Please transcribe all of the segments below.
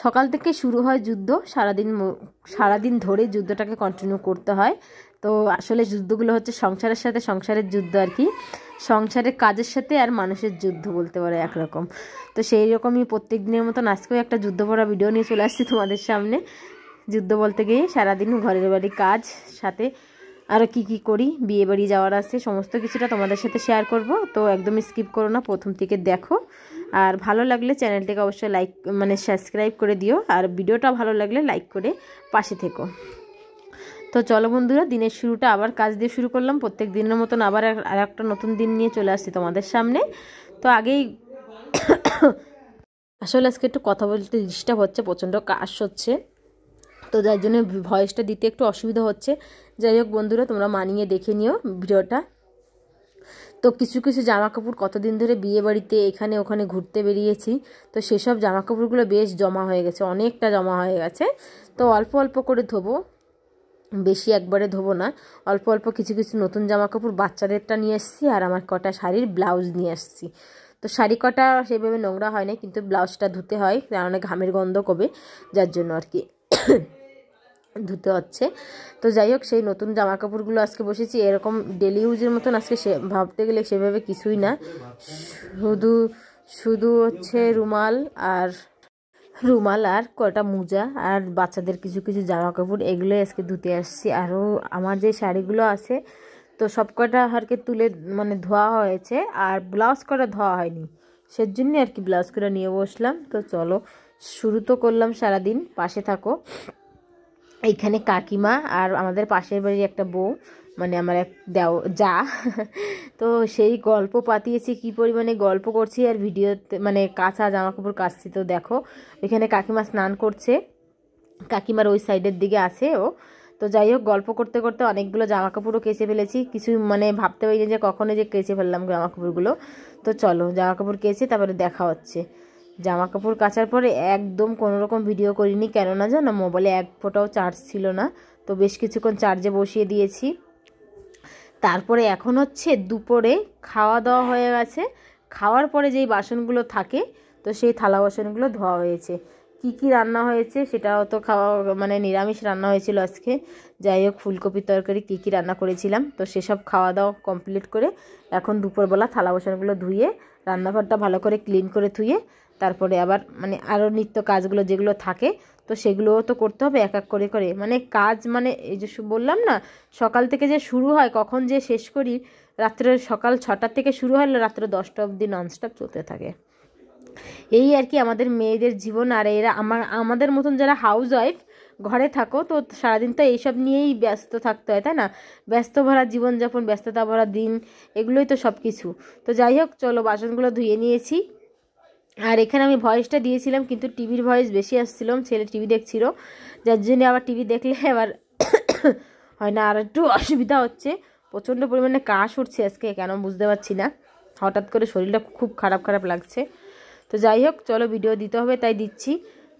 সকাল থেকে শুরু হয় যুদ্ধ সারাদিন সারাদিন ধরে যুদ্ধটাকে কন্টিনিউ করতে হয় তো আসলে যুদ্ধগুলো হচ্ছে সংসারের সাথে সংসারের যুদ্ধ আর কি সংসারের কাজের সাথে আর মানুষের যুদ্ধ বলতে পারে একরকম তো সেই রকমই প্রত্যেক দিনের মতন আজকেও একটা যুদ্ধ ভরা ভিডিও নিয়ে চলে আসছি তোমাদের সামনে যুদ্ধ বলতে গিয়ে সারাদিন ঘরের বাড়ি কাজ সাথে আরও কি কি করি বিয়ে বাড়ি যাওয়ার আছে সমস্ত কিছুটা তোমাদের সাথে শেয়ার করব তো একদম স্কিপ করো না প্রথম থেকে দেখো আর ভালো লাগলে চ্যানেলটিকে অবশ্যই লাইক মানে সাবস্ক্রাইব করে দিও আর ভিডিওটা ভালো লাগলে লাইক করে পাশে থেকো তো চলো বন্ধুরা দিনের শুরুটা আবার কাজ দিয়ে শুরু করলাম প্রত্যেক দিনের মতন আবার আর একটা নতুন দিন নিয়ে চলে আসছি তোমাদের সামনে তো আগেই আসলে আজকে একটু কথা বলতে ডিস্টার্ব হচ্ছে প্রচণ্ড কাশ হচ্ছে তো যার জন্য ভয়েসটা দিতে একটু অসুবিধা হচ্ছে যাই হোক বন্ধুরা তোমরা মানিয়ে দেখে নিও ভিডিওটা তো কিছু কিছু জামা কাপড় কতদিন ধরে বিয়ে বাড়িতে এখানে ওখানে ঘুরতে বেরিয়েছি তো সেসব জামা কাপড়গুলো বেশ জমা হয়ে গেছে অনেকটা জমা হয়ে গেছে তো অল্প অল্প করে ধোবো বেশি একবারে ধোবো না অল্প অল্প কিছু কিছু নতুন জামা কাপড় বাচ্চাদেরটা নিয়ে এসছি আর আমার কটা শাড়ির ব্লাউজ নিয়ে আসছি তো শাড়ি কটা সেভাবে নোংরা হয় না কিন্তু ব্লাউজটা ধুতে হয় কারণ ঘামের গন্ধ কবে যার জন্য আর কি ধুতে হচ্ছে তো যাই হোক সেই নতুন জামা কাপড়গুলো আজকে বসেছি এরকম ডেলি ইউজের মতন আজকে সে ভাবতে গেলে সেভাবে কিছুই না শুধু শুধু হচ্ছে রুমাল আর রুমাল আর কটা মোজা আর বাচ্চাদের কিছু কিছু জামা কাপড় এগুলোই আজকে ধুতে আসছি আরও আমার যে শাড়িগুলো আছে তো সব কটা আর কি তুলে মানে ধোয়া হয়েছে আর ব্লাউজ করা ধোয়া হয়নি সে জন্যে আর কি ব্লাউজ করে নিয়ে বসলাম তো চলো শুরু তো করলাম সারাদিন পাশে থাকো এইখানে কাকিমা আর আমাদের পাশের বাড়ির একটা বউ মানে আমার এক দেও যা তো সেই গল্প পাতিয়েছি কি পরিমাণে গল্প করছি আর ভিডিওতে মানে কাঁচা কাপড় কাচছি তো দেখো এখানে কাকিমা স্নান করছে কাকিমার ওই সাইডের দিকে আছে ও তো যাই হোক গল্প করতে করতে অনেকগুলো জামা কাপড়ও কেচে ফেলেছি কিছু মানে ভাবতে পারিনি যে কখনো যে কেচে ফেললাম জামা কাপড়গুলো তো চলো জামা কাপড় কেচে তারপরে দেখা হচ্ছে জামা কাপড় কাচার পরে একদম কোনো রকম ভিডিও করিনি কেননা জানো মোবাইলে এক ফোটাও চার্জ ছিল না তো বেশ কিছুক্ষণ চার্জে বসিয়ে দিয়েছি তারপরে এখন হচ্ছে দুপুরে খাওয়া দাওয়া হয়ে গেছে খাওয়ার পরে যেই বাসনগুলো থাকে তো সেই থালা বাসনগুলো ধোয়া হয়েছে কি কি রান্না হয়েছে সেটাও তো খাওয়া মানে নিরামিষ রান্না হয়েছিল আজকে যাই হোক ফুলকপির তরকারি কী কী রান্না করেছিলাম তো সেসব খাওয়া দাওয়া কমপ্লিট করে এখন দুপুরবেলা থালা বাসনগুলো ধুয়ে রান্নাঘরটা ভালো করে ক্লিন করে ধুয়ে তারপরে আবার মানে আরও নিত্য কাজগুলো যেগুলো থাকে তো সেগুলোও তো করতে হবে এক এক করে করে মানে কাজ মানে এই যে বললাম না সকাল থেকে যে শুরু হয় কখন যে শেষ করি রাত্রে সকাল ছটা থেকে শুরু হয় রাত্রে দশটা অবধি ননস্টপ চলতে থাকে এই আর কি আমাদের মেয়েদের জীবন আর এরা আমার আমাদের মতন যারা হাউস ওয়াইফ ঘরে থাকো তো সারাদিন তো এইসব নিয়েই ব্যস্ত থাকতে হয় তাই না ব্যস্ত ভরা জীবনযাপন ব্যস্ততা ভরা দিন এগুলোই তো সব কিছু তো যাই হোক চলো বাসনগুলো ধুয়ে নিয়েছি আর এখানে আমি ভয়েসটা দিয়েছিলাম কিন্তু টিভির ভয়েস বেশি আসছিল ছেলে টিভি দেখছিল যার জন্য আবার টিভি দেখলে আবার হয় না আর একটু অসুবিধা হচ্ছে প্রচণ্ড পরিমাণে কাশ উঠছে আজকে কেন বুঝতে পারছি না হঠাৎ করে শরীরটা খুব খারাপ খারাপ লাগছে তো যাই হোক চলো ভিডিও দিতে হবে তাই দিচ্ছি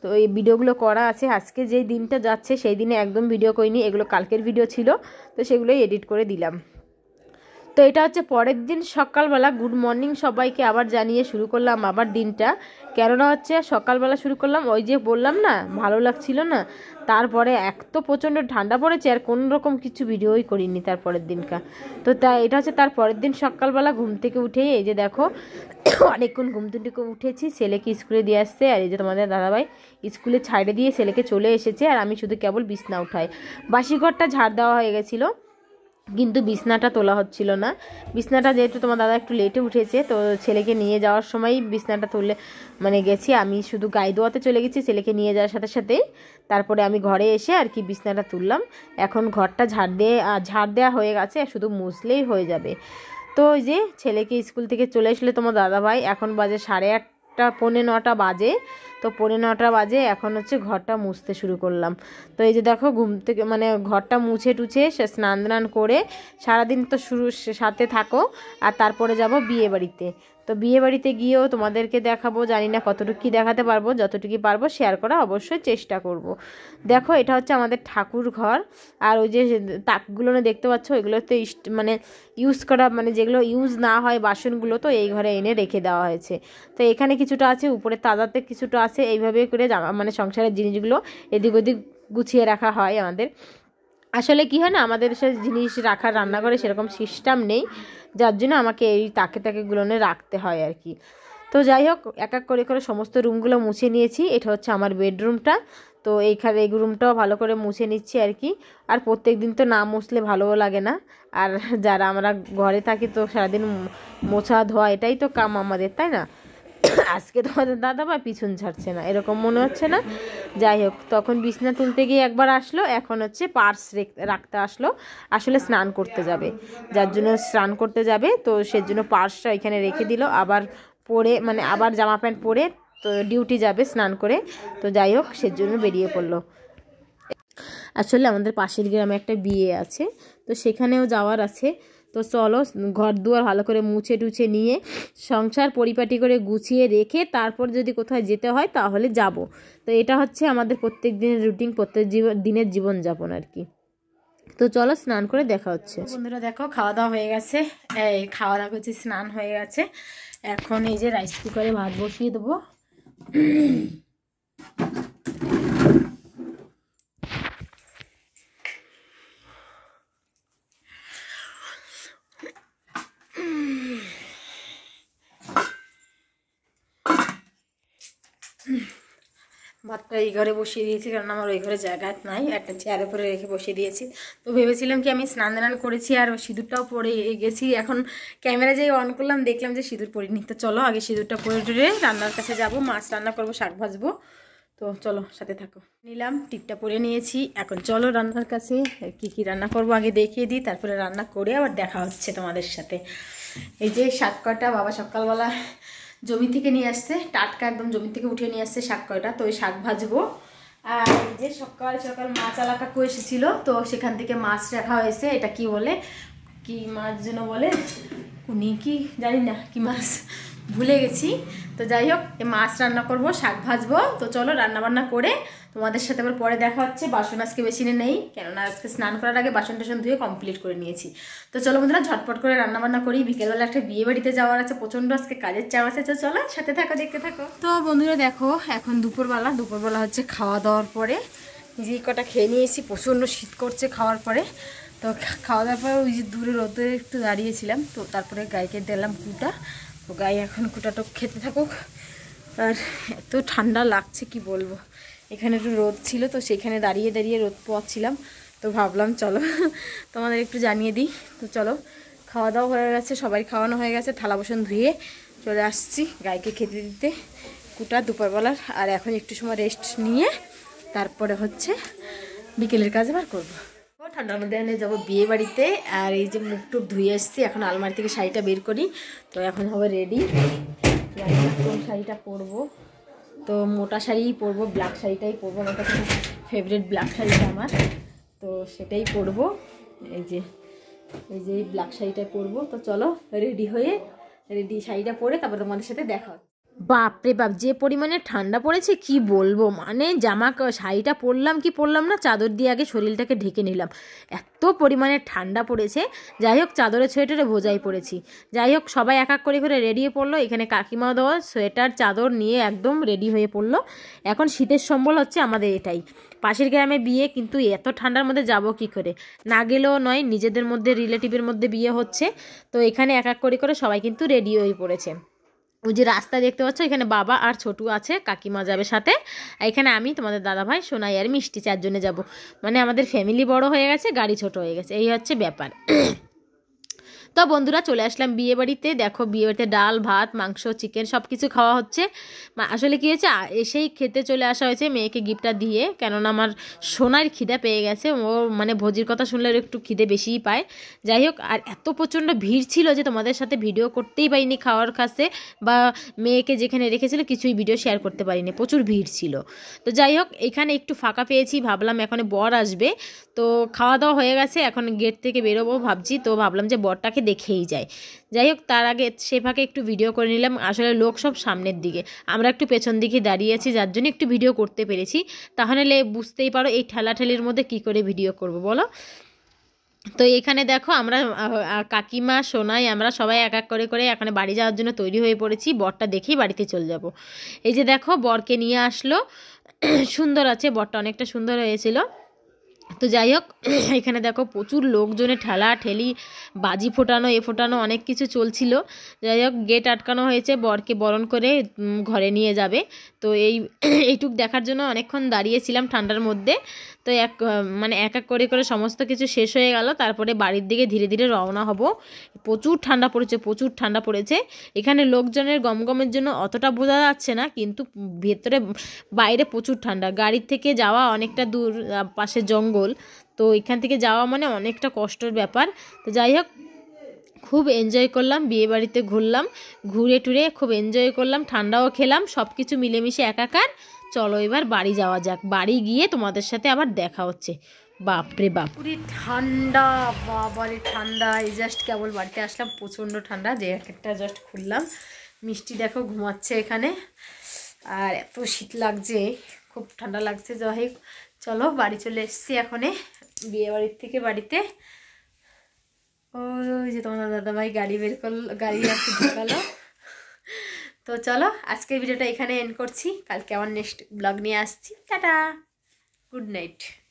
তো এই ভিডিওগুলো করা আছে আজকে যেই দিনটা যাচ্ছে সেই দিনে একদম ভিডিও করিনি এগুলো কালকের ভিডিও ছিল তো সেগুলোই এডিট করে দিলাম তো এটা হচ্ছে পরের দিন সকালবেলা গুড মর্নিং সবাইকে আবার জানিয়ে শুরু করলাম আবার দিনটা কেননা হচ্ছে সকালবেলা শুরু করলাম ওই যে বললাম না ভালো লাগছিল না তারপরে এক তো প্রচণ্ড ঠান্ডা পড়েছে আর কোনো রকম কিছু ভিডিওই করিনি তার পরের দিনকা তো তা এটা হচ্ছে তার পরের দিন সকালবেলা ঘুম থেকে উঠেই এই যে দেখো অনেকক্ষণ ঘুম থেকে উঠেছি ছেলেকে স্কুলে দিয়ে আসছে আর এই যে তোমাদের দাদাভাই স্কুলে ছাড়ে দিয়ে ছেলেকে চলে এসেছে আর আমি শুধু কেবল বিছনা উঠাই বাসিঘরটা ঝাড় দেওয়া হয়ে গেছিলো কিন্তু বিছনাটা তোলা হচ্ছিল না বিছনাটা যেহেতু তোমার দাদা একটু লেটে উঠেছে তো ছেলেকে নিয়ে যাওয়ার সময় বিছনাটা তুলে মানে গেছি আমি শুধু গায়ে দোয়াতে চলে গেছি ছেলেকে নিয়ে যাওয়ার সাথে সাথে তারপরে আমি ঘরে এসে আর কি বিছনাটা তুললাম এখন ঘরটা ঝাড় দিয়ে ঝাড় দেওয়া হয়ে গেছে শুধু মুছলেই হয়ে যাবে তো ওই যে ছেলেকে স্কুল থেকে চলে আসলে তোমার দাদাভাই এখন বাজে সাড়ে আট আটটা পৌনে নটা বাজে তো পৌনে নটা বাজে এখন হচ্ছে ঘরটা মুছতে শুরু করলাম তো এই যে দেখো ঘুম থেকে মানে ঘরটা মুছে টুছে সে স্নান টান করে সারাদিন তো শুরু সাথে থাকো আর তারপরে যাব বিয়ে বাড়িতে তো বিয়েবাড়িতে গিয়েও তোমাদেরকে দেখাবো জানি না কতটুকু কী দেখাতে পারবো যতটুকু পারবো শেয়ার করা অবশ্যই চেষ্টা করব। দেখো এটা হচ্ছে আমাদের ঠাকুর ঘর আর ওই যে তাকগুলো দেখতে পাচ্ছ ওইগুলোতে মানে ইউজ করা মানে যেগুলো ইউজ না হয় বাসনগুলো তো এই ঘরে এনে রেখে দেওয়া হয়েছে তো এখানে কিছুটা আছে উপরে তাজাতে কিছুটা আছে এইভাবে করে মানে সংসারের জিনিসগুলো এদিক ওদিক গুছিয়ে রাখা হয় আমাদের আসলে কি হয় না আমাদের সে জিনিস রাখার রান্নাঘরে সেরকম সিস্টেম নেই যার জন্য আমাকে এই তাকে তাকেগুলোনে রাখতে হয় আর কি তো যাই হোক এক এক করে করে সমস্ত রুমগুলো মুছে নিয়েছি এটা হচ্ছে আমার বেডরুমটা তো এইখানে এই রুমটাও ভালো করে মুছে নিচ্ছি আর কি আর প্রত্যেক দিন তো না মুছলে ভালোও লাগে না আর যারা আমরা ঘরে থাকি তো সারাদিন মোছা ধোয়া এটাই তো কাম আমাদের তাই না আজকে তোমাদের দাদা বা পিছন ছাড়ছে না এরকম মনে হচ্ছে না যাই হোক তখন বিছনা তুলতে গিয়ে একবার আসলো এখন হচ্ছে পার্স রাখতে আসলো আসলে স্নান করতে যাবে যার জন্য স্নান করতে যাবে তো সেজন্য পার্সটা ওইখানে রেখে দিল আবার পরে মানে আবার জামা প্যান্ট পরে তো ডিউটি যাবে স্নান করে তো যাই হোক সেজন্য বেরিয়ে পড়লো আসলে আমাদের পাশের গ্রামে একটা বিয়ে আছে তো সেখানেও যাওয়ার আছে তো চলো ঘর দুয়ার ভালো করে মুছে টুছে নিয়ে সংসার পরিপাটি করে গুছিয়ে রেখে তারপর যদি কোথায় যেতে হয় তাহলে যাব তো এটা হচ্ছে আমাদের প্রত্যেক দিনের রুটিন প্রত্যেক দিনের জীবনযাপন আর কি তো চলো স্নান করে দেখা হচ্ছে বন্ধুরা দেখো খাওয়া দাওয়া হয়ে গেছে এই খাওয়া দাওয়া করছি স্নান হয়ে গেছে এখন এই যে রাইস কুকারে ভাত বসিয়ে দেবো ভাতটা এই ঘরে বসিয়ে দিয়েছি কারণ আমার ওই ঘরে জায়গা নাই একটা চেয়ারে উপরে রেখে বসিয়ে দিয়েছি তো ভেবেছিলাম কি আমি স্নান দান করেছি আর সিঁদুরটাও পরে গেছি এখন ক্যামেরা যেয়ে অন করলাম দেখলাম যে সিঁদুর পরিনি তো চলো আগে সিঁদুরটা পরে টুরে রান্নার কাছে যাব মাছ রান্না করব শাক ভাজবো তো চলো সাথে থাকো নিলাম টিপটা পরে নিয়েছি এখন চলো রান্নার কাছে কি কি রান্না করব আগে দেখিয়ে দিই তারপরে রান্না করে আবার দেখা হচ্ছে তোমাদের সাথে এই যে শাক কটা বাবা সকালবেলা জমি থেকে নিয়ে আসছে টাটকা একদম জমি থেকে উঠে নিয়ে আসছে শাক কয়টা তো ওই শাক ভাজবো আর এই যে সকাল সকাল মাছ এলাকা কাকু এসেছিলো তো সেখান থেকে মাছ রাখা হয়েছে এটা কি বলে কি মাছ যেন বলে উনি কি জানি না কি মাছ ভুলে গেছি তো যাই হোক মাছ রান্না করব শাক ভাজবো তো চলো রান্নাবান্না করে তোমাদের সাথে আবার পরে দেখা হচ্ছে বাসন আজকে নিয়ে নেই কেননা আজকে স্নান করার আগে বাসন টাসন ধুয়ে কমপ্লিট করে নিয়েছি তো চলো বন্ধুরা ঝটপট করে রান্নাবান্না করি বিকেলবেলা একটা বিয়ে বাড়িতে যাওয়ার আছে প্রচণ্ড আজকে কাজের চাপ আছে তো চলো সাথে থাকো দেখতে থাকো তো বন্ধুরা দেখো এখন দুপুরবেলা দুপুরবেলা হচ্ছে খাওয়া দাওয়ার পরে যে কটা খেয়ে নিয়েছি প্রচণ্ড শীত করছে খাওয়ার পরে তো খাওয়া দাওয়ার পরে ওই যে দূরে রোদে একটু দাঁড়িয়েছিলাম তো তারপরে গাইকে দিলাম কুটা তো গাই এখন কুটাটা খেতে থাকুক আর এত ঠান্ডা লাগছে কি বলবো এখানে একটু রোদ ছিল তো সেখানে দাঁড়িয়ে দাঁড়িয়ে রোদ পাচ্ছিলাম তো ভাবলাম চলো তোমাদের একটু জানিয়ে দিই তো চলো খাওয়া দাওয়া হয়ে গেছে সবাই খাওয়ানো হয়ে গেছে থালা বাসন ধুয়ে চলে আসছি গাইকে খেতে দিতে কুটা দুপুরবেলার আর এখন একটু সময় রেস্ট নিয়ে তারপরে হচ্ছে বিকেলের কাজ আবার করবো ঠান্ডার মধ্যে এনে যাবো বিয়ে বাড়িতে আর এই যে মুখ টুক ধুয়ে এসছি এখন আলমারি থেকে শাড়িটা বের করি তো এখন হবে রেডি কোন শাড়িটা পরবো তো মোটা শাড়িই পরবো ব্ল্যাক শাড়িটাই পরবো আমার কাছে ফেভারিট ব্ল্যাক শাড়িটা আমার তো সেটাই পরবো এই যে এই যে ব্ল্যাক শাড়িটা পরবো তো চলো রেডি হয়ে রেডি শাড়িটা পরে তারপর তোমাদের সাথে দেখা বাপরে বাপ যে পরিমাণে ঠান্ডা পড়েছে কি বলবো মানে জামা শাড়িটা পরলাম কি পরলাম না চাদর দিয়ে আগে শরীরটাকে ঢেকে নিলাম এত পরিমাণে ঠান্ডা পড়েছে যাই হোক চাদরের সোয়েটারে বোঝাই পড়েছি যাই হোক সবাই এক এক করে করে রেডি হয়ে পড়লো এখানে কাকিমা দেওয়া সোয়েটার চাদর নিয়ে একদম রেডি হয়ে পড়লো এখন শীতের সম্বল হচ্ছে আমাদের এটাই পাশের গ্রামে বিয়ে কিন্তু এত ঠান্ডার মধ্যে যাব কি করে না গেলেও নয় নিজেদের মধ্যে রিলেটিভের মধ্যে বিয়ে হচ্ছে তো এখানে এক এক করে করে সবাই কিন্তু রেডি হয়ে পড়েছে ওই যে রাস্তা দেখতে পাচ্ছ এখানে বাবা আর ছোটু আছে কাকিমা যাবে সাথে এখানে আমি তোমাদের দাদা ভাই সোনাই আর মিষ্টি চারজনে যাব মানে আমাদের ফ্যামিলি বড় হয়ে গেছে গাড়ি ছোট হয়ে গেছে এই হচ্ছে ব্যাপার তো বন্ধুরা চলে আসলাম বিয়ে বাড়িতে দেখো বিয়ে বাড়িতে ডাল ভাত মাংস চিকেন সব কিছু খাওয়া হচ্ছে আসলে কী হয়েছে এসেই খেতে চলে আসা হয়েছে মেয়েকে গিফটটা দিয়ে কেননা আমার সোনার খিদে পেয়ে গেছে ও মানে ভোজির কথা শুনলে একটু খিদে বেশিই পায় যাই হোক আর এত প্রচণ্ড ভিড় ছিল যে তোমাদের সাথে ভিডিও করতেই পারিনি খাওয়ার কাছে বা মেয়েকে যেখানে রেখেছিল কিছুই ভিডিও শেয়ার করতে পারিনি প্রচুর ভিড় ছিল তো যাই হোক এখানে একটু ফাঁকা পেয়েছি ভাবলাম এখন বর আসবে তো খাওয়া দাওয়া হয়ে গেছে এখন গেট থেকে বেরোবো ভাবছি তো ভাবলাম যে বরটাকে দেখেই যায় যাই হোক তার আগে সে ফাঁকে একটু ভিডিও করে নিলাম আসলে লোক সব সামনের দিকে আমরা একটু পেছন দিকে দাঁড়িয়ে আছি যার জন্য একটু ভিডিও করতে পেরেছি তাহলে বুঝতেই পারো এই ঠেলাঠেলির মধ্যে কি করে ভিডিও করব বলো তো এখানে দেখো আমরা কাকিমা সোনাই আমরা সবাই এক এক করে করে এখানে বাড়ি যাওয়ার জন্য তৈরি হয়ে পড়েছি বরটা দেখেই বাড়িতে চলে যাব এই যে দেখো বরকে নিয়ে আসলো সুন্দর আছে বরটা অনেকটা সুন্দর হয়েছিল তো যাই হোক এখানে দেখো প্রচুর লোকজনে ঠেলা ঠেলি বাজি ফোটানো এ ফোটানো অনেক কিছু চলছিল যাই হোক গেট আটকানো হয়েছে বরকে বরণ করে ঘরে নিয়ে যাবে তো এই এইটুক দেখার জন্য অনেকক্ষণ দাঁড়িয়েছিলাম ঠান্ডার মধ্যে তো এক মানে এক এক করে করে সমস্ত কিছু শেষ হয়ে গেল তারপরে বাড়ির দিকে ধীরে ধীরে রওনা হব প্রচুর ঠান্ডা পড়েছে প্রচুর ঠান্ডা পড়েছে এখানে লোকজনের গমগমের জন্য অতটা বোঝা যাচ্ছে না কিন্তু ভেতরে বাইরে প্রচুর ঠান্ডা গাড়ির থেকে যাওয়া অনেকটা দূর পাশে জঙ্গল ঝোল তো এখান থেকে যাওয়া মানে অনেকটা কষ্টর ব্যাপার তো যাই হোক খুব এনজয় করলাম বিয়েবাড়িতে ঘুরলাম ঘুরে টুরে খুব এনজয় করলাম ঠান্ডাও খেলাম সব কিছু মিলেমিশে একাকার চলো এবার বাড়ি যাওয়া যাক বাড়ি গিয়ে তোমাদের সাথে আবার দেখা হচ্ছে বাপরে বাপ পুরি ঠান্ডা বাবারে ঠান্ডা এই জাস্ট কেবল বাড়িতে আসলাম প্রচণ্ড ঠান্ডা জ্যাকেটটা জাস্ট খুললাম মিষ্টি দেখো ঘুমাচ্ছে এখানে আর এত শীত লাগছে খুব ঠান্ডা লাগছে যাই চলো বাড়ি চলে এসছি এখনে বিয়ে বাড়ির থেকে বাড়িতে ওই যে তোমার দাদাভাই গাড়ি বের করলো গাড়ি একটু ঢুকালো তো চলো আজকের ভিডিওটা এখানে এন্ড করছি কালকে আমার নেক্সট ব্লগ নিয়ে আসছি টাটা গুড নাইট